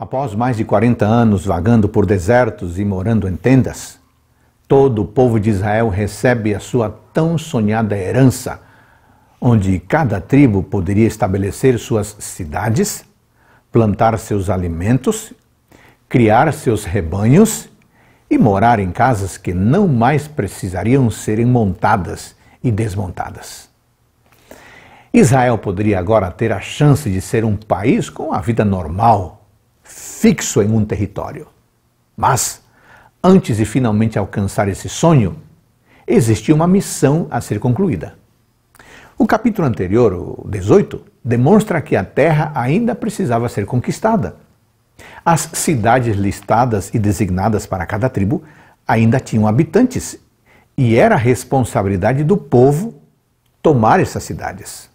Após mais de 40 anos vagando por desertos e morando em tendas, todo o povo de Israel recebe a sua tão sonhada herança, onde cada tribo poderia estabelecer suas cidades, plantar seus alimentos, criar seus rebanhos e morar em casas que não mais precisariam serem montadas e desmontadas. Israel poderia agora ter a chance de ser um país com a vida normal fixo em um território. Mas, antes de finalmente alcançar esse sonho, existia uma missão a ser concluída. O capítulo anterior, o 18, demonstra que a terra ainda precisava ser conquistada. As cidades listadas e designadas para cada tribo ainda tinham habitantes e era a responsabilidade do povo tomar essas cidades.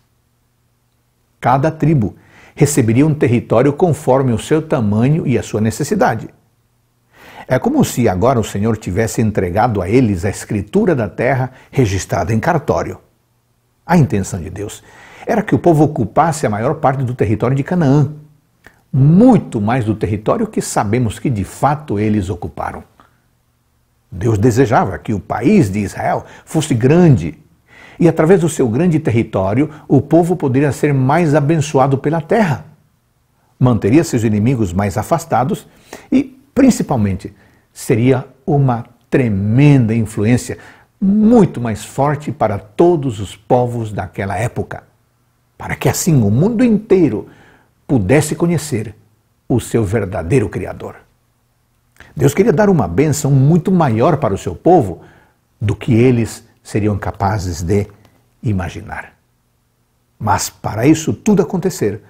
Cada tribo receberia um território conforme o seu tamanho e a sua necessidade. É como se agora o Senhor tivesse entregado a eles a escritura da terra registrada em cartório. A intenção de Deus era que o povo ocupasse a maior parte do território de Canaã, muito mais do território que sabemos que de fato eles ocuparam. Deus desejava que o país de Israel fosse grande e através do seu grande território, o povo poderia ser mais abençoado pela terra, manteria seus inimigos mais afastados e, principalmente, seria uma tremenda influência, muito mais forte para todos os povos daquela época, para que assim o mundo inteiro pudesse conhecer o seu verdadeiro Criador. Deus queria dar uma bênção muito maior para o seu povo do que eles seriam capazes de imaginar. Mas para isso tudo acontecer,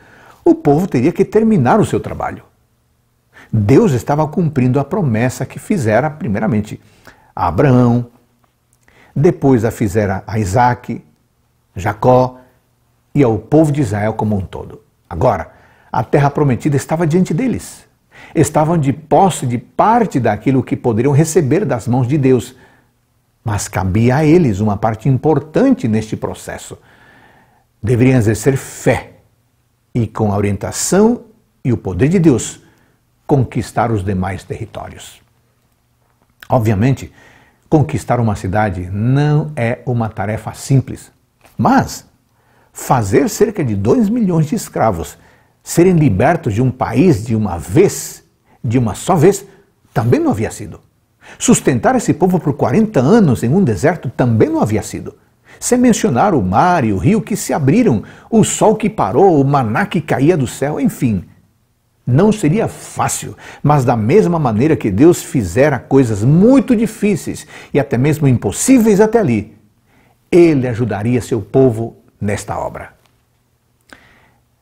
o povo teria que terminar o seu trabalho. Deus estava cumprindo a promessa que fizera, primeiramente, a Abraão, depois a fizera a Isaac, Jacó e ao povo de Israel como um todo. Agora, a terra prometida estava diante deles. Estavam de posse de parte daquilo que poderiam receber das mãos de Deus, mas cabia a eles uma parte importante neste processo. Deveriam exercer fé e, com a orientação e o poder de Deus, conquistar os demais territórios. Obviamente, conquistar uma cidade não é uma tarefa simples, mas fazer cerca de 2 milhões de escravos serem libertos de um país de uma vez, de uma só vez, também não havia sido. Sustentar esse povo por 40 anos em um deserto também não havia sido. Sem mencionar o mar e o rio que se abriram, o sol que parou, o maná que caía do céu, enfim. Não seria fácil, mas da mesma maneira que Deus fizera coisas muito difíceis e até mesmo impossíveis até ali, Ele ajudaria seu povo nesta obra.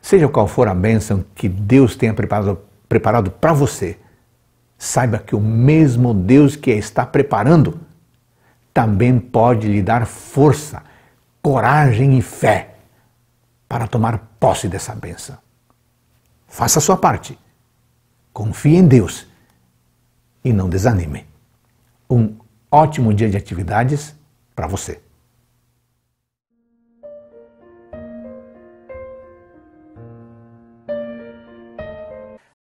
Seja qual for a bênção que Deus tenha preparado, preparado para você, saiba que o mesmo Deus que a está preparando também pode lhe dar força, coragem e fé para tomar posse dessa benção. Faça a sua parte. Confie em Deus e não desanime. Um ótimo dia de atividades para você.